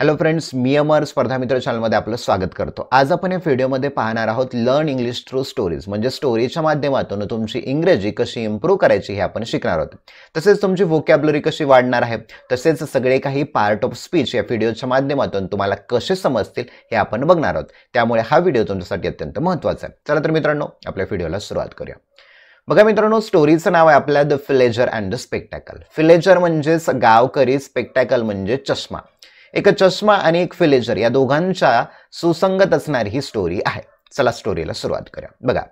Hello friends मी अमर स्पर्धा मित्र चॅनलमध्ये आपलं स्वागत करतो आज आपण या व्हिडिओमध्ये पाहणार आहोत लर्न इंग्लिश थ्रू स्टोरीज म्हणजे स्टोरीच्या माध्यमातून तुमची इंग्रजी कशी इम्प्रूव्ह करायची हे आपण शिकणार आहोत तसेच तुमची व्होकॅबलरी कशी वाढणार आहे तसेच सगळे काही पार्ट ऑफ स्पीच या व्हिडिओच्या माध्यमातून तुम्हाला कसे समजतील हे आपण बघणार आहोत त्यामुळे हा व्हिडिओ तुमच्यासाठी अत्यंत महत्त्वाचा आहे चला तर मित्रांनो आपल्या व्हिडिओला सुरुवात करूया बघा मित्रांनो स्टोरीचं नाव आहे आपल्या the villager and the spectacle villager म्हणजेच गावकरी स्पेक्टॅकल म्हणजे चष्मा एक चष्मा आणि एक फिलेजर या दोघांच्या सुसंगत असणारी ही स्टोरी आहे चला स्टोरीला सुरुवात करूया बघा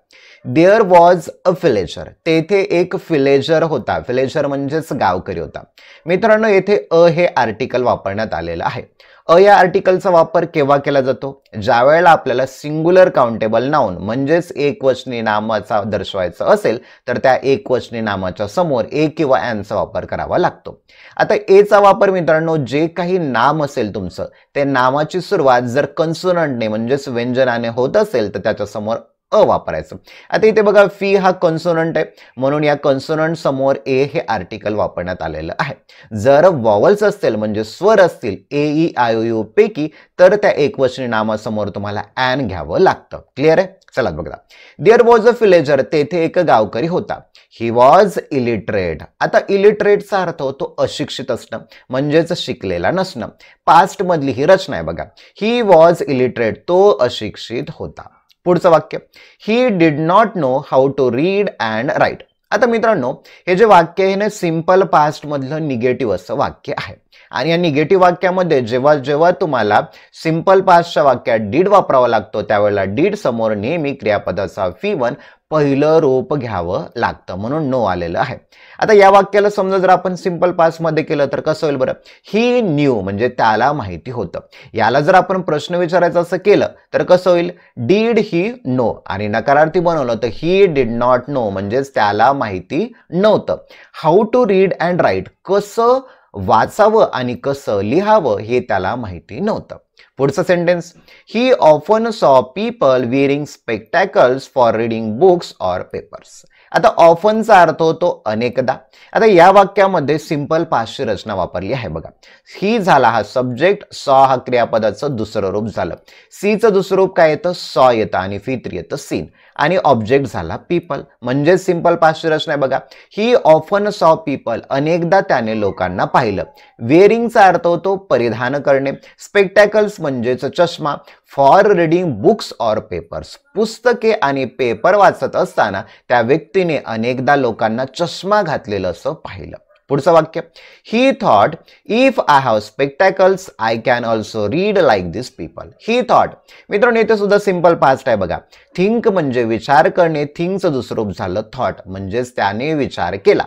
देअर वॉज अ फिलेजर तेथे एक फिलेजर होता फिलेजर म्हणजेच गावकरी होता मित्रांनो येथे अ हे आर्टिकल वापरण्यात आलेलं आहे अ या आर्टिकलचा वापर केव्हा केला जातो ज्या वेळेला आपल्याला सिंग्युलर काउंटेबल नाऊन म्हणजेच वचनी नामाचा दर्शवायचं असेल तर त्या वचनी नामाच्या समोर ए किंवा एनचा वापर करावा लागतो आता एचा वापर मित्रांनो जे काही नाम असेल तुमचं ते नामाची सुरुवात जर कन्सोनंटने म्हणजेच व्यंजनाने होत असेल तर त्याच्यासमोर अ वापरायचं आता इथे बघा फी हा कन्सोनंट आहे म्हणून या कन्सोनंट समोर ए हे आर्टिकल वापरण्यात आलेलं आहे जर वॉवल्स असतील म्हणजे स्वर असतील ए ई आय यू पैकी तर त्या एकवचनी नामासमोर तुम्हाला ॲन घ्यावं लागतं क्लिअर आहे चला बघा देअर वॉज अ फिलेजर तेथे एक गावकरी होता ही वॉज इलिटरेट आता इलिटरेटचा अर्थ होतो अशिक्षित असणं म्हणजेच शिकलेला नसणं पास्टमधली ही रचना आहे बघा ही वॉज इलिटरेट तो अशिक्षित होता पुढचं वाक्य he did not know how to read and write आता मित्रांनो हे जे वाक्य आहे ना सिम्पल पास्टमधलं निगेटिव्ह असं वाक्य आहे आणि या निगेटिव्ह वाक्यामध्ये जेव्हा जेव्हा तुम्हाला सिंपल पासच्या वाक्यात डीड वापरावा लागतो त्यावेळेला डीड समोर नेहमी क्रियापदाचा फी वन पहिलं रोप घ्यावं लागतं म्हणून नो आलेलं आहे आता या वाक्याला समजा जर आपण सिम्पल पासमध्ये केलं तर कसं होईल बरं ही न्यू म्हणजे त्याला माहिती होतं याला जर आपण प्रश्न विचारायचा असं केलं तर कसं होईल डीड ही नो आणि नकारार्थी बनवलं तर ही डीड नॉट नो म्हणजेच त्याला माहिती नव्हतं how to read and write कसं वाचावं आणि कसं लिहावं हे त्याला माहिती नव्हतं पुढचं sentence he often saw people wearing spectacles for reading books or papers आता ऑफनचा अर्थ होतो अनेकदा आता या वाक्यामध्ये सिंपल पाचशी रचना वापरली आहे बघा ही झाला हा सब्जेक्ट सॉ हा क्रियापदाचं दुसरं रूप झालं सीचं दुसरं रूप काय येतं सॉ येतं आणि फित्र येतं सीन आणि ऑब्जेक्ट झाला पीपल म्हणजे सिंपल पाचशी रचना आहे बघा ही ऑफन सॉ पीपल अनेकदा त्याने लोकांना पाहिलं वेअरिंगचा अर्थ होतो परिधान करणे स्पेक्टॅकल्स म्हणजे म्हणजेच चष्मा for reading books or papers पुस्तके आणि पेपर वाचत असताना त्या व्यक्तीने अनेकदा लोकांना चष्मा घातलेलं असं पाहिलं पुढचं वाक्य he thought if I have spectacles I can also read like this people he thought मित्रांनो इथे सुद्धा सिम्पल पास्ट आहे बघा थिंक म्हणजे विचार करणे थिंकचं दुसरं रूप झालं थॉट म्हणजेच त्याने विचार केला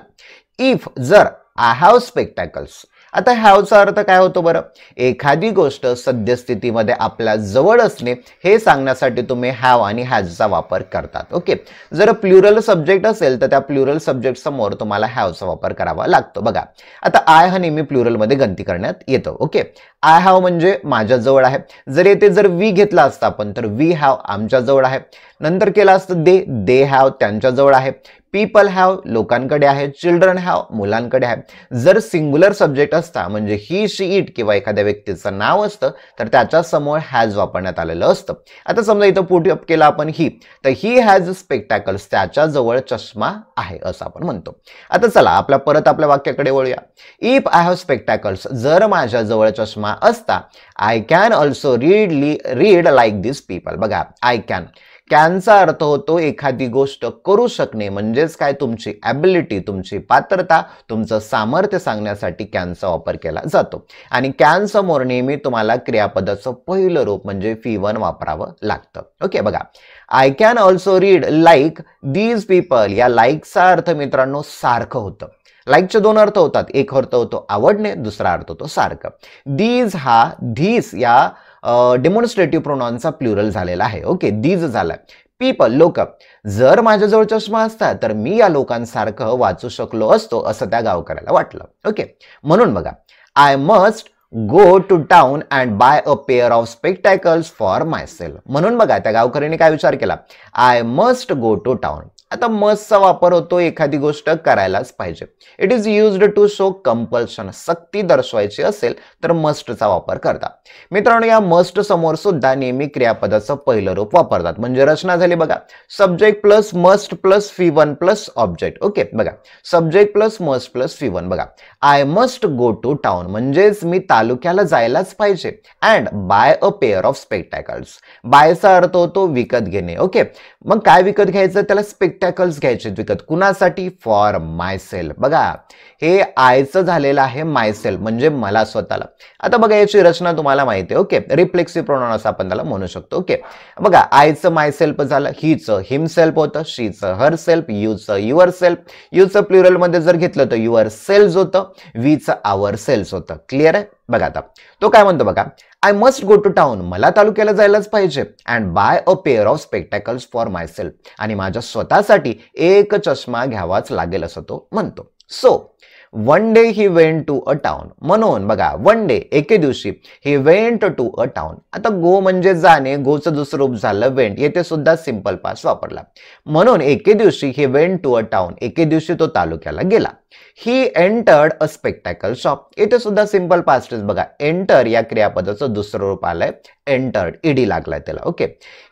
इफ जर आय हॅव स्पेक्टॅकल्स आता ह्याचा अर्थ काय होतो बरं एखादी गोष्ट सद्यस्थितीमध्ये आपल्या जवळ असणे हे सांगण्यासाठी तुम्ही हॅव आणि हॅजचा वापर करतात ओके जर प्लुरल सब्जेक्ट असेल तर त्या प्लुरल सब्जेक्ट समोर तुम्हाला हॅवचा वापर करावा लागतो बघा आता आय हा नेहमी प्लुरलमध्ये गणती करण्यात येतो ओके आय हॅव म्हणजे माझ्याजवळ आहे जर येथे जर वी घेतला असता आपण तर वी हॅव आमच्याजवळ आहे नंतर केला असतं दे दे हॅव त्यांच्याजवळ आहे पीपल हॅव लोकांकडे आहे चिल्ड्रन हॅव मुलांकडे आहे जर सिंग्युलर सब्जेक्ट असता म्हणजे ही शी इट किंवा एखाद्या व्यक्तीचं नाव असतं तर त्याच्या समोर हॅज वापरण्यात आलेलं असतं आता समजा इथं अप केला आपण ही तर ही हॅज स्पेक्टॅकल्स त्याच्याजवळ चष्मा आहे असं आपण म्हणतो आता चला आपल्या परत आपल्या वाक्याकडे वळूया इफ आय हॅव स्पेक्टॅकल्स जर माझ्याजवळ चष्मा असता आय कॅन ऑल्सो रीड ली रीड लाईक दिस पीपल बघा आय कॅन कॅनचा अर्थ होतो एखादी गोष्ट करू शकणे म्हणजेच काय तुमची ॲबिलिटी तुमची पात्रता तुमचं सामर्थ्य सांगण्यासाठी कॅनचा वापर केला जातो आणि कॅन समोर नेहमी तुम्हाला क्रियापदाचं पहिलं रूप म्हणजे फी वन वापरावं लागतं ओके बघा I can also read like these people या लाईकचा अर्थ मित्रांनो सारखं होतं लाईकचे दोन अर्थ होतात एक अर्थ होतो आवडणे दुसरा अर्थ होतो सारखं दीज हा धीस या डेमॉन्स्ट्रेटिव्ह प्रोनॉनचा प्लुरल झालेला आहे ओके दीज झाला पीपल लोक जर माझ्याजवळ चष्मा असता तर मी या लोकांसारखं वाचू शकलो असतो असं त्या गावकऱ्याला वाटलं ओके म्हणून बघा I must go to town and buy a pair of spectacles for myself म्हणून बघा त्या गावकऱ्यांनी काय विचार केला I must go to town आता मस्टचा वापर होतो एखादी गोष्ट करायलाच पाहिजे it is used to show compulsion सक्ती दर्शवायची असेल तर मस्टचा वापर करतात मित्रांनो या मस्ट समोर सुद्धा नेहमी क्रियापदाचं पहिलं रूप वापरतात म्हणजे रचना झाली बघा subject plus must plus V one plus object okay बघा subject plus must plus V one बघा I must go to town म्हणजेच मी तालुक्याला जायलाच पाहिजे and buy a pair of spectacles बायचा अर्थ होतो विकत घेणे ओके मग काय विकत घ्यायचं त्याला स्पेक्ट टॅकल्स घ्यायचे विकत कुणासाठी फॉर मायसेल बघा हे आयचं झालेलं आहे मायसेल म्हणजे मला स्वतःला आता बघा याची रचना तुम्हाला माहिती आहे ओके रिफ्लेक्सिव्ह प्रोनाउन असं आपण त्याला म्हणू शकतो ओके बघा आयचं मायसेल्फ झालं हिचं हिमसेल्फ होतं शीचं हर सेल्फ युचं युअर सेल्फ युचं प्लुरलमध्ये जर घेतलं तर युअर सेल्स होतं वीचं आवर सेल्स होतं क्लिअर आहे बघा आता तो काय म्हणतो बघा I must go to town मला तालुक्याला जायलाच पाहिजे and buy a pair of spectacles for myself आणि माझ्या स्वतःसाठी एक चष्मा घ्यावाच लागेल असं तो म्हणतो so one day he went to a town म्हणून बघा वन डे एके दिवशी he went to a town आता गो म्हणजे जाणे गोचं दुसरं रूप झालं वेंट येथे सुद्धा सिम्पल पास वापरला म्हणून एके दिवशी he went to a town एके दिवशी तो तालुक्याला गेला he entered a spectacle shop इथे सुद्धा सिम्पल पास्ट बघा एंटर या क्रियापदाचं दुसरं रूप आलंय एंटर्ड ईडी लागलाय त्याला okay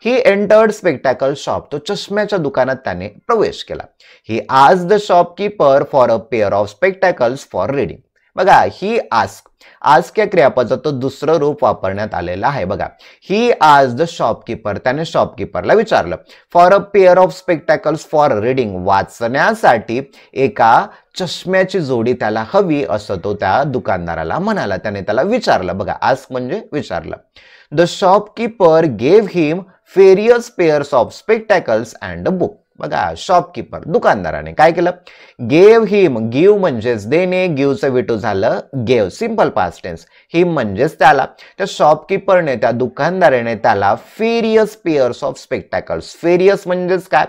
he entered spectacle shop तो चष्म्याच्या दुकानात त्याने प्रवेश केला ही आज the shopkeeper for a pair of spectacles for reading बघा ही आस्क आज क्या क्रियापदाचं तो दुसरं रूप वापरण्यात आलेला आहे बघा ही आज द शॉपकीपर त्याने शॉपकीपरला विचारलं for a pair of spectacles for reading वाचण्यासाठी एका चष्म्याची जोडी त्याला हवी असं तो त्या दुकानदाराला म्हणाला त्याने त्याला विचारलं बघा आज म्हणजे विचारलं the shopkeeper gave him various pairs of spectacles and a book बघा शॉपकीपर दुकानदाराने काय केलं गेव हिम गिव म्हणजेच देणे गिवचं विटू झालं gave simple past tense him म्हणजेच त्याला त्या शॉपकीपरने त्या दुकानदाराने त्याला various pairs of spectacles various म्हणजेच काय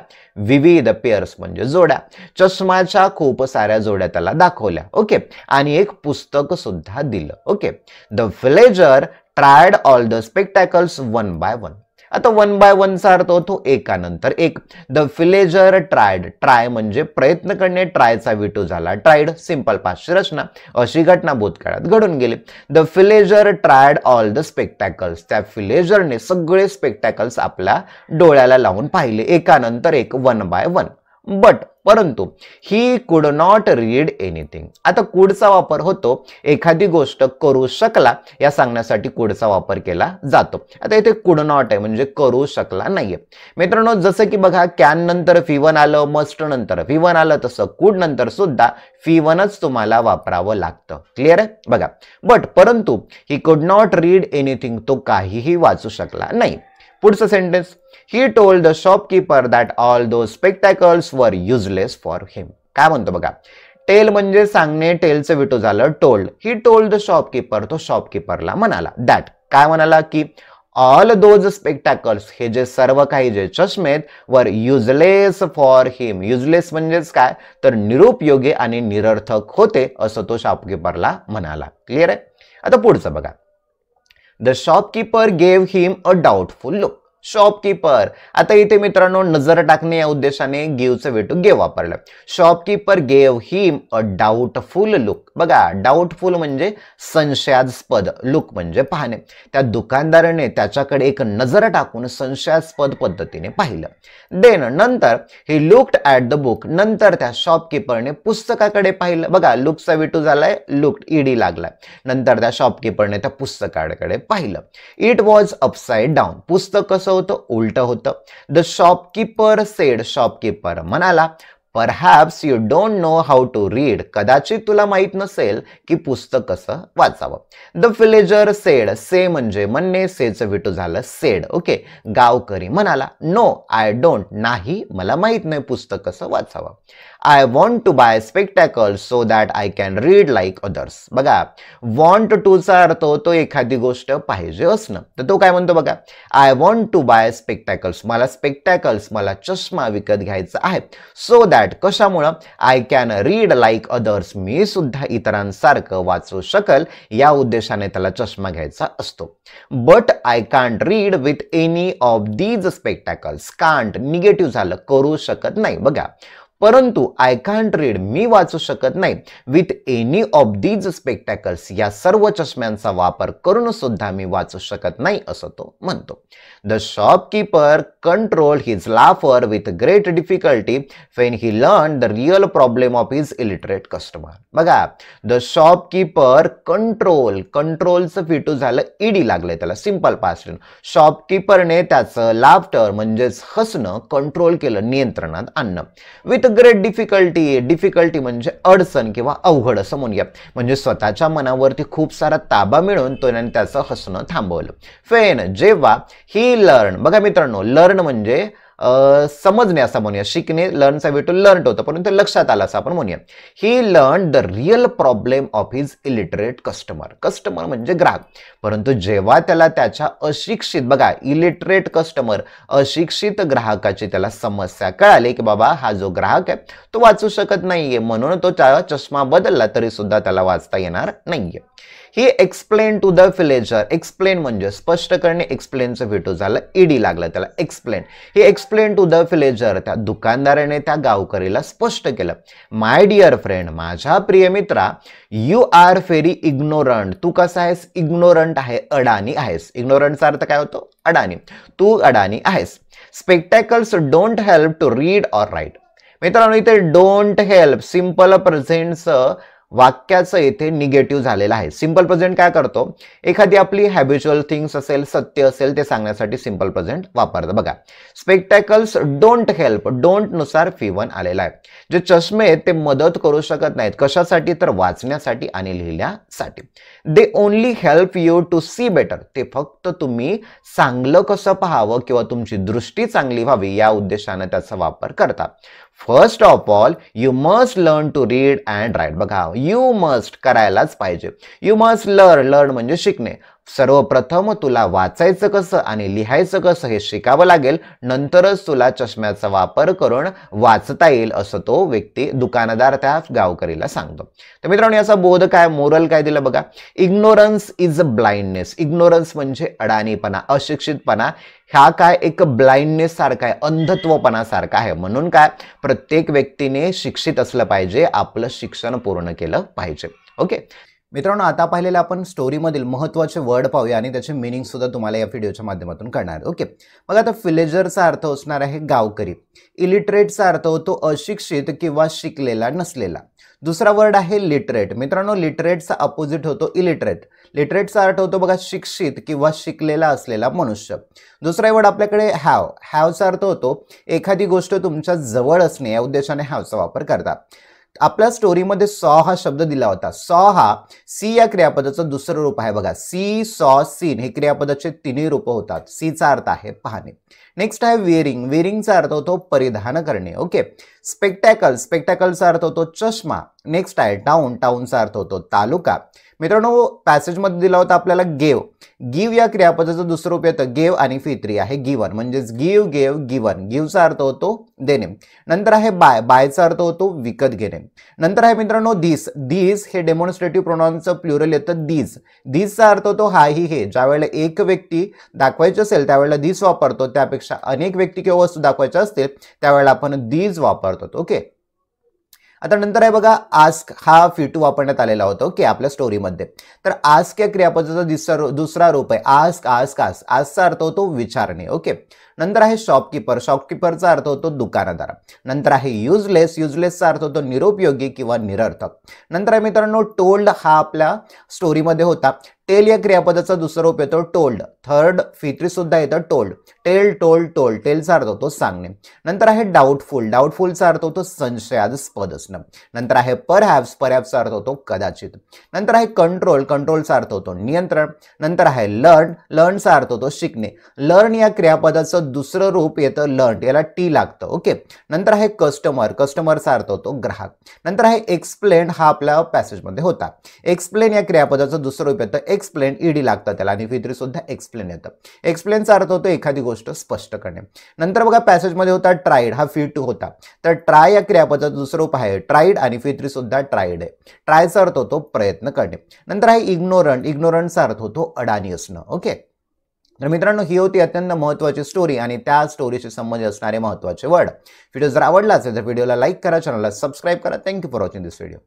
विविध पेयर्स म्हणजे जोड्या चष्माच्या खूप साऱ्या जोड्या त्याला दाखवल्या ओके आणि एक पुस्तक सुद्धा दिलं okay the villager tried all the spectacles one by one आता वन बाय वनचा अर्थ होतो एकानंतर एक द फिलेजर ट्रायड ट्राय म्हणजे प्रयत्न करणे ट्रायचा विटू झाला ट्रायड सिंपल पाचशे रचना अशी घटना भूतकाळात घडून गेली the villager tried all the spectacles त्या फिलेजरने सगळे स्पेक्टॅकल्स आपल्या डोळ्याला लावून पाहिले एकानंतर एक वन बाय वन बट परंतु he could not read anything आता कुडचा वापर होतो एखादी गोष्ट करू शकला या सांगण्यासाठी कुडचा वापर केला जातो आता इथे कुड नॉट आहे म्हणजे करू शकला नाहीये मित्रांनो जसं की बघा कॅन नंतर फिवन आलं मस्ट नंतर फी वन आलं तसं कुड नंतर सुद्धा फी तुम्हाला वापरावं लागतं क्लिअर आहे बघा बट परंतु he could not read anything तो काहीही वाचू शकला नाही पुढचं sentence he told the shopkeeper that all those spectacles were useless for him काय म्हणतो बघा टेल म्हणजे सांगणे टेलचं विटो झालं told he told the shopkeeper तो शॉपकीपरला म्हणाला दॅट काय म्हणाला की ऑल दोज स्पेक्टॅकल्स हे जे सर्व काही जे चष्मेत वर युजलेस फॉर हिम युजलेस म्हणजेच काय तर निरुपयोगी आणि निरर्थक होते असं तो शॉपकीपरला म्हणाला क्लिअर आहे आता पुढचं बघा The shopkeeper gave him a doubtful look. Shopkeeper आता इथे मित्रांनो नजर टाकणे या उद्देशाने गेवचं वेटू गे वापरलं shopkeeper gave him a doubtful look बघा डाऊटफुल म्हणजे संशयास्पद लुक म्हणजे पाहणे त्या दुकानदाराने त्याच्याकडे एक नजर टाकून संशयास्पद पद्धतीने पाहिलं देन नंतर he looked at the book नंतर त्या शॉपकीपरने पुस्तकाकडे पाहिलं बघा लुकचा वेटू झालाय लुक्ड ईडी लागलाय नंतर त्या शॉपकीपरने त्या पुस्तकाकडे पाहिलं इट वॉज अपसाईड डाऊन पुस्तक कसं होतं उलटं होतं द शॉपकीपर सेड शॉपकीपर म्हणाला perhaps you don't know how to read कदाचित तुला माहीत नसेल की पुस्तक कसं वाचावं द फिलेजर सेड से म्हणजे म्हणणे सेच विटू झालं सेड ओके गावकरी म्हणाला नो आय डोंट नाही मला माहीत नाही पुस्तक कसं वाचावं I want to buy spectacle so that I can read like others बघा वॉन्ट टूचा अर्थ होतो एखादी गोष्ट पाहिजे असणं तर तो काय म्हणतो बघा I want to buy spectacles मला स्पेक्टॅकल्स मला चष्मा विकत घ्यायचा आहे सो दॅट दॅट कशामुळं I can read like others मी सुद्धा इतरांसारखं वाचू शकल या उद्देशाने त्याला चष्मा घ्यायचा असतो but I can't read with any of these spectacles can't negative झालं करू शकत नाही बघा परंतु आय कॅन्ट रीड मी वाचू शकत नाही with any of these spectacles या सर्व चष्म्यांचा वापर करून सुद्धा मी वाचू शकत नाही असं तो म्हणतो the shopkeeper control his laughter with great difficulty when he learn the real problem of his illiterate customer बघा द शॉपकीपर कंट्रोल कंट्रोलचं फिटू झालं ईडी लागले त्याला सिंपल पास्ट शॉपकीपरने त्याचं लाफ्टर म्हणजेच हसणं कंट्रोल केलं नियंत्रणात आणणं विथ ग्रेट डिफिकल्टी डिफिकल्टी म्हणजे अडचण किंवा अवघड असं म्हणूया म्हणजे स्वतःच्या मनावरती खूप सारा ताबा मिळून तो त्याचं हसणं थांबवलं फेन जेव्हा ही लर्न बघा मित्रांनो लर्न म्हणजे समजणे असं म्हणूया शिकणे लर्न वे टू लर्न होतं परंतु लक्षात आलं असं आपण म्हणूया he learn the real problem of his illiterate customer customer म्हणजे ग्राहक परंतु जेव्हा त्याला त्याच्या अशिक्षित बघा इलिटरेट कस्टमर अशिक्षित ग्राहकाची त्याला समस्या कळाली की बाबा हा जो ग्राहक आहे तो वाचू शकत नाहीये म्हणून तो चष्मा बदलला तरी सुद्धा त्याला वाचता येणार नाहीये he explain to the villager explain म्हणजे स्पष्ट करणे एक्सप्लेनचं व्हिटो झालं ईडी e लागलं त्याला explain he explain to the villager त्या दुकानदाराने त्या गावकरीला स्पष्ट केलं माय डिअर फ्रेंड माझ्या प्रिय मित्रा यू आर फेरी इग्नोरंट तू कसा आहेस इग्नोरंट आहे अडाणी आहेस इग्नोरंटचा अर्थ काय होतो अडाणी तू अडाणी आहेस spectacles don't help to read or write मित्रांनो इथे डोंट हेल्प सिम्पल प्रेझेंटचं वाक्याचं येथे निगेटिव्ह झालेलं आहे सिम्पल प्रेझेंट काय करतो एखादी आपली हॅबिच्युअल थिंग्स असेल सत्य असेल ते सांगण्यासाठी सिम्पल प्रेझेंट वापरतं बघा स्पेक्टॅकल्स डोंट हेल्प डोंट नुसार फी वन आलेला आहे जे चष्मे आहेत ते मदत करू शकत नाहीत कशासाठी तर वाचण्यासाठी आणि लिहिण्यासाठी they only help you to see better ते फक्त तुम्ही चांगलं कसं पाहावं किंवा तुमची दृष्टी चांगली व्हावी या उद्देशानं त्याचा वापर करतात first of all you must learn to read and write बघा यू मस्ट करायलाच पाहिजे यू मस्ट लर्न लर्न म्हणजे शिकणे सर्वप्रथम तुला वाचायचं कसं आणि लिहायचं कसं हे शिकावं लागेल नंतरच तुला चष्म्याचा वापर करून वाचता येईल असं तो व्यक्ती दुकानदार त्या गावकरीला सांगतो तर मित्रांनो याचा बोध काय मोरल काय दिलं बघा ignorance is a blindness ignorance म्हणजे अडाणीपणा अशिक्षितपणा हा काय एक ब्लाइंडनेस सारखा आहे अंधत्वपणासारखा आहे म्हणून काय प्रत्येक व्यक्तीने शिक्षित असलं पाहिजे आपलं शिक्षण पूर्ण केलं पाहिजे ओके मित्रांनो आता पाहिलेलं आपण स्टोरीमधील महत्त्वाचे वर्ड पाहूया आणि त्याचे मिनिंगसुद्धा तुम्हाला या व्हिडिओच्या माध्यमातून करणार ओके मग आता फिलेजरचा अर्थ असणार आहे गावकरी इलिटरेटचा अर्थ होतो अशिक्षित किंवा शिकलेला नसलेला दुसरा वर्ड आहे लिटरेट मित्रांनो लिटरेटचा अपोजिट होतो इलिटरेट लिटरेटचा अर्थ होतो बघा शिक्षित किंवा शिकलेला असलेला मनुष्य दुसरा वर्ड आपल्याकडे हॅव हॅवचा अर्थ होतो एखादी गोष्ट तुमच्या जवळ असणे या उद्देशाने हॅवचा वापर करतात आपल्या स्टोरीमध्ये सॉ हा शब्द दिला होता सॉ हा सी या क्रियापदाचं दुसरं रूप आहे बघा सी सॉ सीन हे क्रियापदाचे तिन्ही रूप होतात सीचा अर्थ आहे पाहणे नेक्स्ट आहे वेअरिंग वेअरिंगचा अर्थ होतो परिधान करणे ओके स्पेक्टॅकल स्पेक्टॅकलचा अर्थ होतो चष्मा नेक्स्ट आहे टाउन टाउनचा अर्थ होतो तालुका मित्रांनो पॅसेजमध्ये दिला होता आपल्याला गेव गिव या क्रियापदाचं दुसरं रूप येतं गेव आणि फित्री आहे गिवन म्हणजेच गिव गेव गिवन गिवचा अर्थ होतो देणे नंतर आहे बाय बायचा अर्थ होतो विकत घेणे नंतर आहे मित्रांनो धीस धीस हे डेमॉन्स्ट्रेटिव्ह प्रोनाउनचं प्लुरल येतं दीज धीजचा अर्थ होतो हा ही हे ज्या वेळेला एक व्यक्ती दाखवायची असेल त्यावेळेला धीस वापरतो त्यापेक्षा अनेक व्यक्ती किंवा वस्तू दाखवायच्या असतील त्यावेळेला आपण धीज वापरतो ओके आता नंतर आहे बघा आस्क हा फिटू वापरण्यात आलेला होता की आपल्या स्टोरीमध्ये तर आस्क या क्रियापदाचा दुसरा दुसरा रूप आहे आस्क आस्क आस्क आस्कचा अर्थ होतो विचारणे ओके नंतर आहे शॉपकीपर शॉपकीपरचा अर्थ होतो दुकानदार नंतर आहे युजलेस युजलेसचा अर्थ होतो निरुपयोगी किंवा निरर्थक नंतर आहे मित्रांनो टोल्ड हा आपल्या स्टोरीमध्ये होता टेल या क्रियापदाचा दुसरा रूप येतो टोल्ड थर्ड फित्री सुद्धा येतं टोल्ड टेल टोल टोल टेलचा अर्थ होतो सांगणे नंतर आहे डाऊटफुल डाऊटफुलचा अर्थ होतो संशयास्पद असणं नंतर आहे पर परहॅप्सचा अर्थ होतो कदाचित नंतर आहे कंट्रोल कंट्रोलचा अर्थ होतो नियंत्रण नंतर आहे लर्न लर्नचा अर्थ होतो शिकणे लर्न या क्रियापदाचं दुसरं रूप येतं लर्न याला टी लागतं ओके नंतर आहे कस्टमर कस्टमरचा अर्थ होतो ग्राहक नंतर आहे एक्सप्लेन हा आपल्या पॅसेजमध्ये होता एक्सप्लेन या क्रियापदाचं दुसरं रूप येतं एक्सप्लेन ईडी लागतं त्याला आणि फित्री सुद्धा एक्सप्लेन येतं एक्सप्लेनचा अर्थ होतो एखादी गोष्ट स्पष्ट करणे नंतर बघा पॅसेजमध्ये होता ट्राईड हा टू होता तर ट्राय या क्रियापदाचं दुसरं रूप आहे ट्राईड आणि फित्री सुद्धा ट्राईड आहे ट्रायचा अर्थ होतो प्रयत्न करणे नंतर आहे इग्नोरंट इग्नोरंटचा अर्थ होतो अडाणी असणं ओके तर मित्रांनो ही होती अत्यंत महत्त्वाची स्टोरी आणि त्या स्टोरीशी संबंधित असणारे महत्त्वाचे वर्ड व्हिडिओ जर आवडला असेल तर व्हिडिओला लाईक करा चॅनलला सबस्क्राईब करा thank you for watching this video